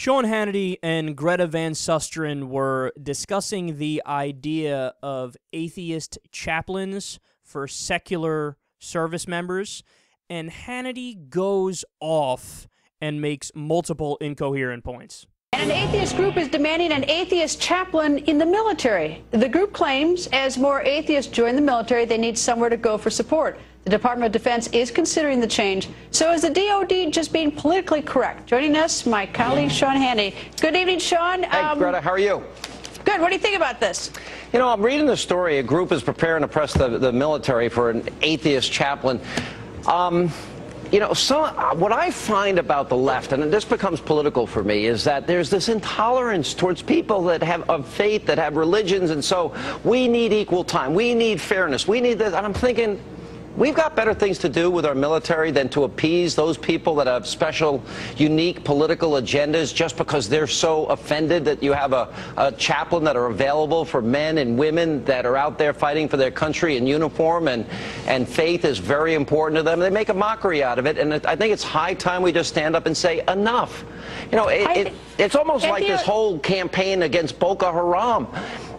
Sean Hannity and Greta Van Susteren were discussing the idea of atheist chaplains for secular service members, and Hannity goes off and makes multiple incoherent points an atheist group is demanding an atheist chaplain in the military. The group claims as more atheists join the military, they need somewhere to go for support. The Department of Defense is considering the change. So is the DOD just being politically correct? Joining us, my colleague Sean Hannity. Good evening, Sean. Hey, um, Greta, how are you? Good. What do you think about this? You know, I'm reading the story. A group is preparing to press the, the military for an atheist chaplain. Um, you know, uh, what I find about the left, and this becomes political for me, is that there's this intolerance towards people that have of faith, that have religions, and so we need equal time, we need fairness, we need this. And I'm thinking, We've got better things to do with our military than to appease those people that have special, unique political agendas just because they're so offended that you have a, a chaplain that are available for men and women that are out there fighting for their country in uniform and, and faith is very important to them. They make a mockery out of it, and I think it's high time we just stand up and say enough. You know, it, it, it's almost like this whole campaign against Boko Haram.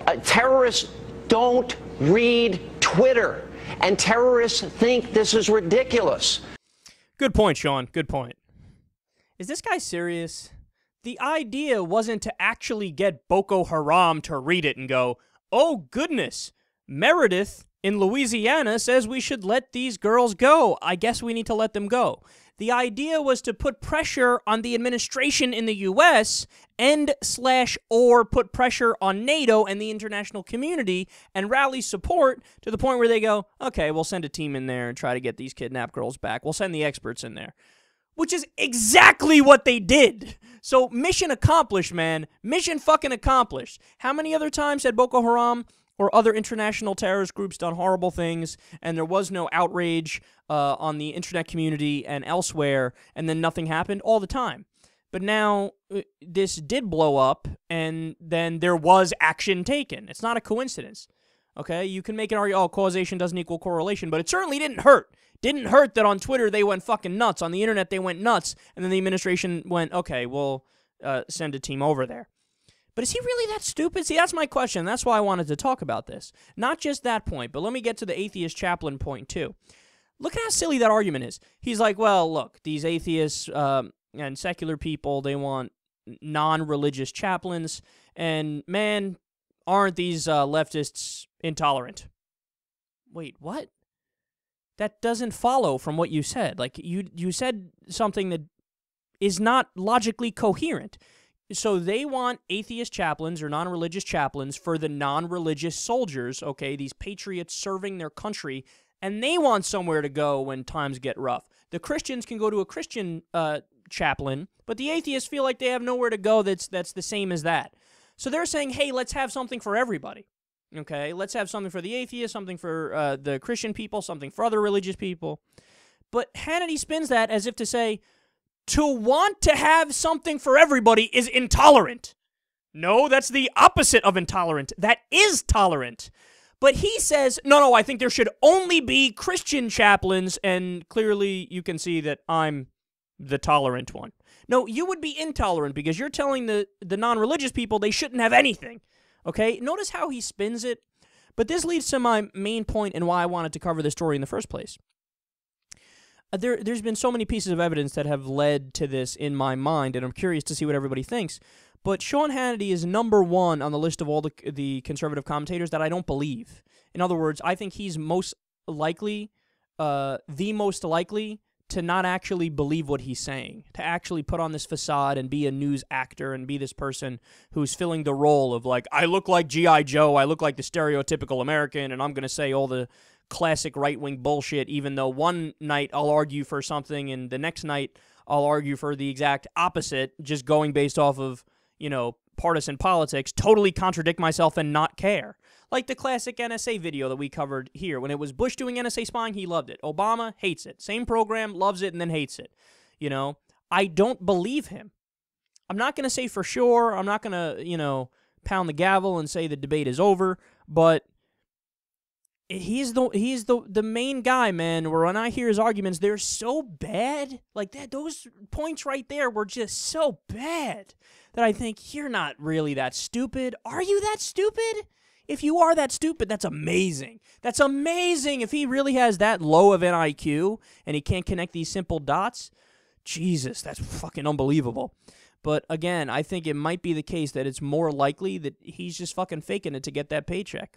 Uh, terrorists don't read Twitter. And terrorists think this is ridiculous. Good point, Sean. Good point. Is this guy serious? The idea wasn't to actually get Boko Haram to read it and go, oh goodness, Meredith in Louisiana says we should let these girls go. I guess we need to let them go. The idea was to put pressure on the administration in the U.S. and slash or put pressure on NATO and the international community and rally support to the point where they go, okay, we'll send a team in there and try to get these kidnapped girls back. We'll send the experts in there which is exactly what they did. So mission accomplished, man. Mission fucking accomplished. How many other times had Boko Haram or other international terrorist groups done horrible things, and there was no outrage uh, on the internet community and elsewhere, and then nothing happened all the time. But now uh, this did blow up, and then there was action taken. It's not a coincidence. Okay, you can make an argument, oh, causation doesn't equal correlation, but it certainly didn't hurt. Didn't hurt that on Twitter they went fucking nuts, on the internet they went nuts, and then the administration went, okay, we'll uh, send a team over there. But is he really that stupid? See, that's my question. That's why I wanted to talk about this. Not just that point, but let me get to the atheist chaplain point too. Look at how silly that argument is. He's like, well, look, these atheists um, and secular people, they want non-religious chaplains, and man, aren't these uh, leftists intolerant? Wait, what? That doesn't follow from what you said. Like you, you said something that is not logically coherent so they want atheist chaplains or non-religious chaplains for the non-religious soldiers okay these patriots serving their country and they want somewhere to go when times get rough the christians can go to a christian uh, chaplain but the atheists feel like they have nowhere to go that's that's the same as that so they're saying hey let's have something for everybody okay let's have something for the atheists something for uh, the christian people something for other religious people but hannity spins that as if to say to want to have something for everybody is intolerant. No, that's the opposite of intolerant. That is tolerant. But he says, no, no, I think there should only be Christian chaplains, and clearly you can see that I'm the tolerant one. No, you would be intolerant because you're telling the, the non religious people they shouldn't have anything. Okay? Notice how he spins it. But this leads to my main point and why I wanted to cover this story in the first place. Uh, there there's been so many pieces of evidence that have led to this in my mind, and I'm curious to see what everybody thinks. But Sean Hannity is number one on the list of all the the conservative commentators that I don't believe. In other words, I think he's most likely, uh, the most likely to not actually believe what he's saying, to actually put on this facade and be a news actor and be this person who's filling the role of like, I look like G.I. Joe, I look like the stereotypical American, and I'm going to say all the classic right wing bullshit, even though one night I'll argue for something and the next night I'll argue for the exact opposite, just going based off of, you know, partisan politics, totally contradict myself and not care. Like the classic NSA video that we covered here. When it was Bush doing NSA spying, he loved it. Obama hates it. Same program, loves it, and then hates it. You know, I don't believe him. I'm not going to say for sure. I'm not going to, you know, pound the gavel and say the debate is over, but he's the he's the the main guy, man. Where when I hear his arguments, they're so bad. Like that, those points right there were just so bad that I think you're not really that stupid. Are you that stupid? If you are that stupid, that's amazing. That's amazing. If he really has that low of an IQ and he can't connect these simple dots, Jesus, that's fucking unbelievable. But again, I think it might be the case that it's more likely that he's just fucking faking it to get that paycheck.